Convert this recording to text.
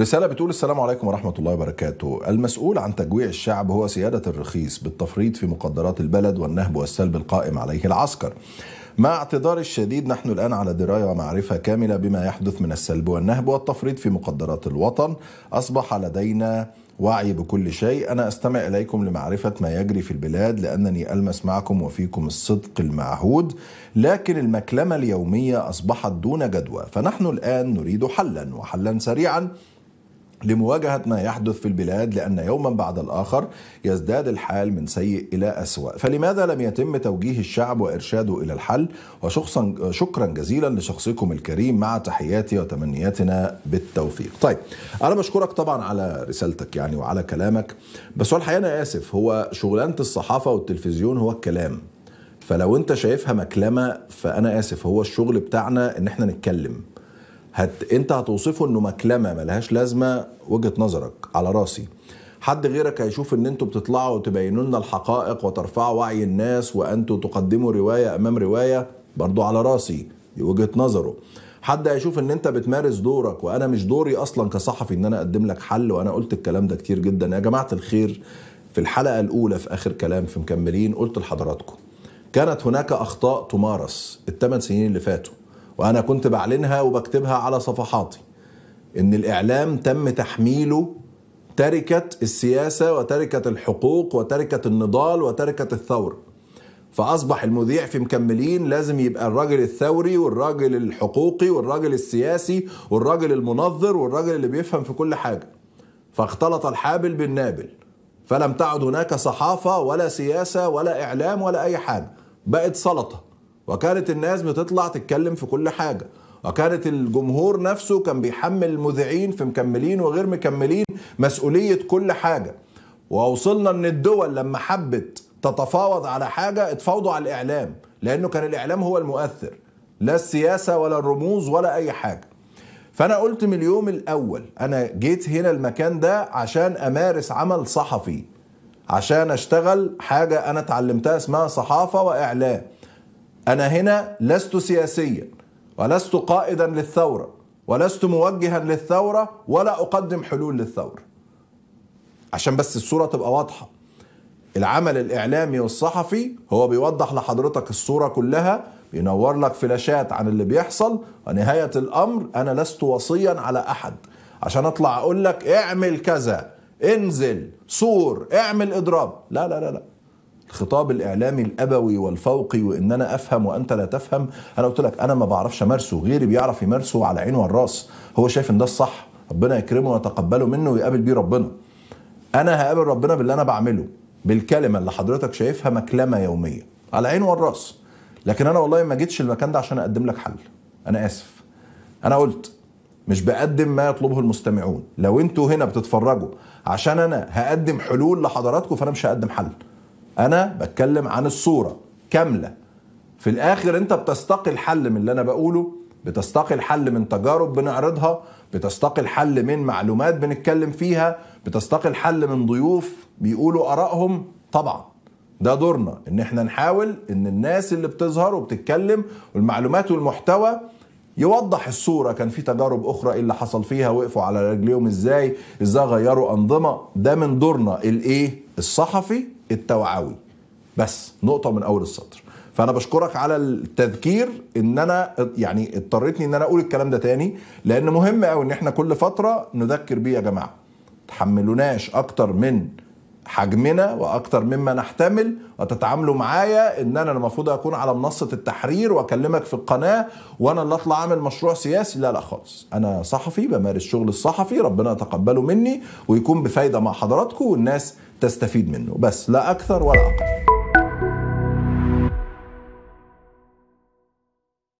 رسالة بتقول السلام عليكم ورحمة الله وبركاته المسؤول عن تجويع الشعب هو سيادة الرخيص بالتفريط في مقدرات البلد والنهب والسلب القائم عليه العسكر مع اعتذار الشديد نحن الآن على دراية ومعرفة كاملة بما يحدث من السلب والنهب والتفريط في مقدرات الوطن أصبح لدينا وعي بكل شيء أنا أستمع إليكم لمعرفة ما يجري في البلاد لأنني ألمس معكم وفيكم الصدق المعهود لكن المكلمة اليومية أصبحت دون جدوى فنحن الآن نريد حلا وحلا سريعا لمواجهة ما يحدث في البلاد لأن يوما بعد الآخر يزداد الحال من سيء إلى أسوأ فلماذا لم يتم توجيه الشعب وإرشاده إلى الحل وشخصا شكرا جزيلا لشخصكم الكريم مع تحياتي وتمنياتنا بالتوفيق طيب أنا بشكرك طبعا على رسالتك يعني وعلى كلامك بس هو الحقيقة أنا آسف هو شغلانة الصحافة والتلفزيون هو الكلام فلو انت شايفها مكلمة فأنا آسف هو الشغل بتاعنا إن احنا نتكلم هت... انت هتوصفه انه مكلمه ملهاش لازمه وجهه نظرك على راسي حد غيرك هيشوف ان انتوا بتطلعوا وتبينوا لنا الحقائق وترفعوا وعي الناس وانتوا تقدموا روايه امام روايه برضو على راسي دي وجهه نظره حد هيشوف ان انت بتمارس دورك وانا مش دوري اصلا كصحفي ان انا اقدم لك حل وانا قلت الكلام ده كتير جدا يا جماعه الخير في الحلقه الاولى في اخر كلام في مكملين قلت لحضراتكم كانت هناك اخطاء تمارس الثمان سنين اللي فاتوا وانا كنت بعلنها وبكتبها على صفحاتي ان الاعلام تم تحميله تركه السياسه وتركه الحقوق وتركه النضال وتركه الثوره فاصبح المذيع في مكملين لازم يبقى الراجل الثوري والراجل الحقوقي والراجل السياسي والراجل المنظر والراجل اللي بيفهم في كل حاجه فاختلط الحابل بالنابل فلم تعد هناك صحافه ولا سياسه ولا اعلام ولا اي حاجه بقت سلطه وكانت الناس بتطلع تتكلم في كل حاجه وكانت الجمهور نفسه كان بيحمل المذيعين في مكملين وغير مكملين مسؤوليه كل حاجه ووصلنا ان الدول لما حبت تتفاوض على حاجه اتفاوضوا على الاعلام لانه كان الاعلام هو المؤثر لا السياسه ولا الرموز ولا اي حاجه فانا قلت من اليوم الاول انا جيت هنا المكان ده عشان امارس عمل صحفي عشان اشتغل حاجه انا اتعلمتها اسمها صحافه واعلام أنا هنا لست سياسيا ولست قائدا للثورة ولست موجها للثورة ولا أقدم حلول للثورة عشان بس الصورة تبقى واضحة العمل الإعلامي والصحفي هو بيوضح لحضرتك الصورة كلها بينور لك فلاشات عن اللي بيحصل ونهاية الأمر أنا لست وصيا على أحد عشان أطلع أقول لك اعمل كذا انزل صور اعمل إضراب لا لا لا لا الخطاب الاعلامي الابوي والفوقي وان انا افهم وانت لا تفهم انا قلت لك انا ما بعرفش امارسه غيري بيعرف يمارسه على عين والراس هو شايف ان ده الصح ربنا يكرمه ويتقبله منه ويقابل بيه ربنا انا هقابل ربنا باللي انا بعمله بالكلمه اللي حضرتك شايفها مكلمه يوميه على عين والراس لكن انا والله ما جيتش المكان ده عشان اقدم لك حل انا اسف انا قلت مش بقدم ما يطلبه المستمعون لو انتوا هنا بتتفرجوا عشان انا هقدم حلول لحضراتكم فانا مش هقدم حل انا بتكلم عن الصوره كامله في الاخر انت بتستقي الحل من اللي انا بقوله بتستقي الحل من تجارب بنعرضها بتستقي الحل من معلومات بنتكلم فيها بتستقي الحل من ضيوف بيقولوا ارائهم طبعا ده دورنا ان احنا نحاول ان الناس اللي بتظهر وبتتكلم والمعلومات والمحتوى يوضح الصورة كان في تجارب أخرى إيه اللي حصل فيها وقفوا على رجليهم إزاي إزاي غيروا أنظمة ده من دورنا الإيه الصحفي التوعوي بس نقطة من أول السطر فأنا بشكرك على التذكير إن أنا يعني اضطريتني إن أنا أقول الكلام ده تاني لأن مهم أوي إن إحنا كل فترة نذكر بيه يا جماعة تحملوناش أكتر من حجمنا واكتر مما نحتمل وتتعاملوا معايا ان انا المفروض اكون على منصه التحرير واكلمك في القناه وانا اللي اطلع اعمل مشروع سياسي لا لا خالص انا صحفي بمارس شغل الصحفي ربنا يتقبله مني ويكون بفايده مع حضراتكم والناس تستفيد منه بس لا اكثر ولا اقل